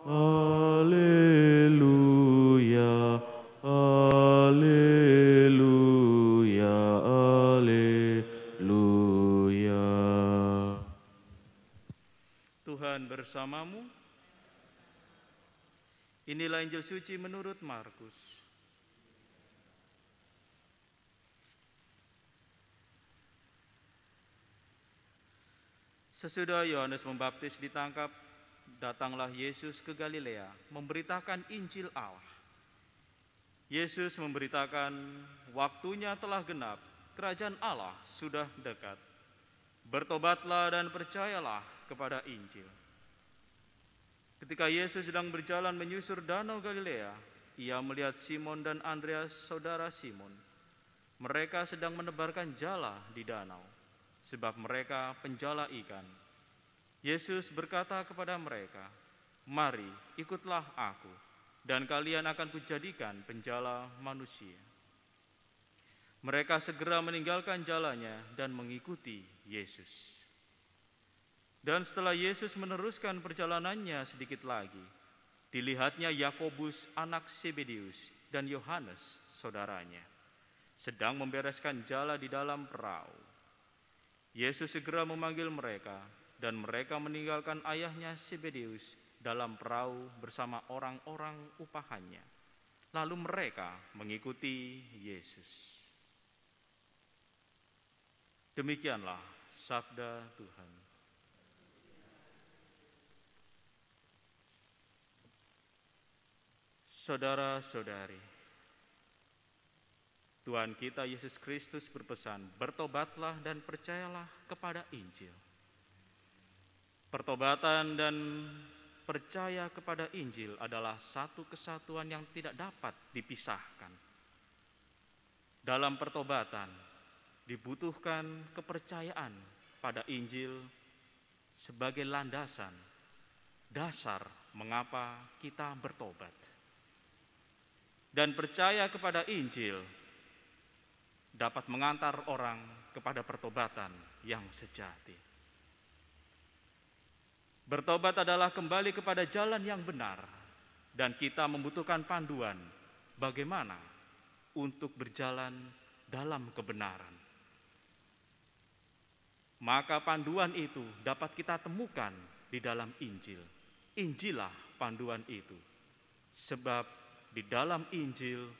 Haleluya, haleluya, haleluya. Tuhan bersamamu. Inilah Injil suci menurut Markus. Sesudah Yohanes membaptis ditangkap, datanglah Yesus ke Galilea memberitakan Injil Allah. Yesus memberitakan waktunya telah genap, kerajaan Allah sudah dekat. Bertobatlah dan percayalah kepada Injil. Ketika Yesus sedang berjalan menyusur danau Galilea, ia melihat Simon dan Andreas, saudara Simon. Mereka sedang menebarkan jala di danau, sebab mereka penjala ikan. Yesus berkata kepada mereka, "Mari, ikutlah aku, dan kalian akan kujadikan penjala manusia." Mereka segera meninggalkan jalannya dan mengikuti Yesus. Dan setelah Yesus meneruskan perjalanannya sedikit lagi, dilihatnya Yakobus anak Sebedius dan Yohanes saudaranya sedang membereskan jala di dalam perahu. Yesus segera memanggil mereka dan mereka meninggalkan ayahnya Sibedius dalam perahu bersama orang-orang upahannya. Lalu mereka mengikuti Yesus. Demikianlah sabda Tuhan. Saudara-saudari, Tuhan kita Yesus Kristus berpesan, bertobatlah dan percayalah kepada Injil Pertobatan dan percaya kepada Injil adalah satu kesatuan yang tidak dapat dipisahkan. Dalam pertobatan dibutuhkan kepercayaan pada Injil sebagai landasan dasar mengapa kita bertobat. Dan percaya kepada Injil dapat mengantar orang kepada pertobatan yang sejati. Bertobat adalah kembali kepada jalan yang benar, dan kita membutuhkan panduan bagaimana untuk berjalan dalam kebenaran. Maka panduan itu dapat kita temukan di dalam Injil. Injilah panduan itu. Sebab di dalam Injil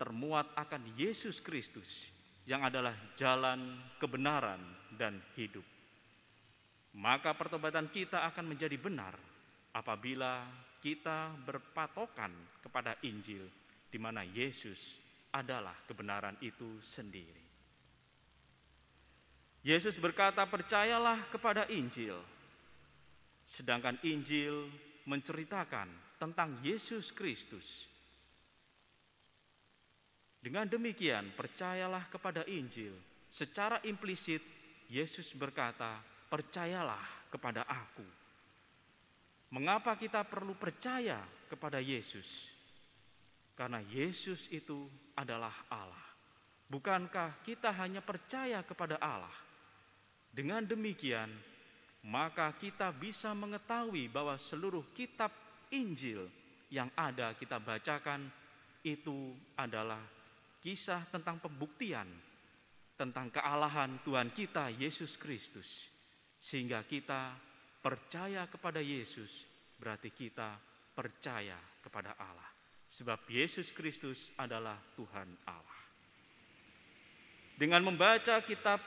termuat akan Yesus Kristus yang adalah jalan kebenaran dan hidup maka pertobatan kita akan menjadi benar apabila kita berpatokan kepada Injil di mana Yesus adalah kebenaran itu sendiri. Yesus berkata, "Percayalah kepada Injil." Sedangkan Injil menceritakan tentang Yesus Kristus. Dengan demikian, percayalah kepada Injil. Secara implisit, Yesus berkata, percayalah kepada aku. Mengapa kita perlu percaya kepada Yesus? Karena Yesus itu adalah Allah. Bukankah kita hanya percaya kepada Allah? Dengan demikian, maka kita bisa mengetahui bahwa seluruh kitab Injil yang ada kita bacakan itu adalah kisah tentang pembuktian tentang kealahan Tuhan kita Yesus Kristus. Sehingga kita percaya kepada Yesus, berarti kita percaya kepada Allah. Sebab Yesus Kristus adalah Tuhan Allah. Dengan membaca kitab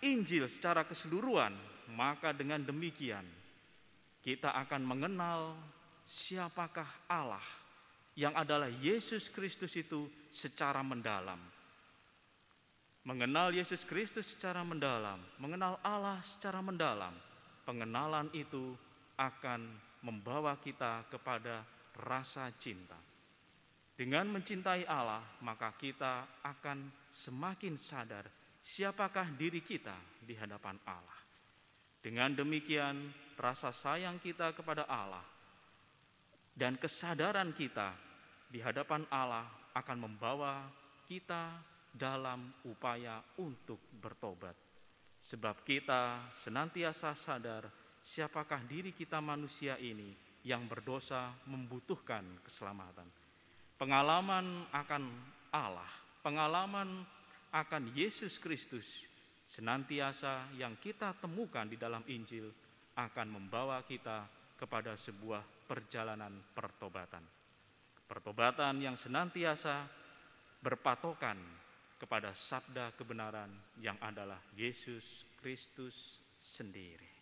Injil secara keseluruhan, maka dengan demikian kita akan mengenal siapakah Allah yang adalah Yesus Kristus itu secara mendalam Mengenal Yesus Kristus secara mendalam, mengenal Allah secara mendalam, pengenalan itu akan membawa kita kepada rasa cinta. Dengan mencintai Allah, maka kita akan semakin sadar siapakah diri kita di hadapan Allah. Dengan demikian, rasa sayang kita kepada Allah dan kesadaran kita di hadapan Allah akan membawa kita dalam upaya untuk bertobat. Sebab kita senantiasa sadar siapakah diri kita manusia ini yang berdosa membutuhkan keselamatan. Pengalaman akan Allah, pengalaman akan Yesus Kristus senantiasa yang kita temukan di dalam Injil akan membawa kita kepada sebuah perjalanan pertobatan. Pertobatan yang senantiasa berpatokan kepada sabda kebenaran yang adalah Yesus Kristus sendiri.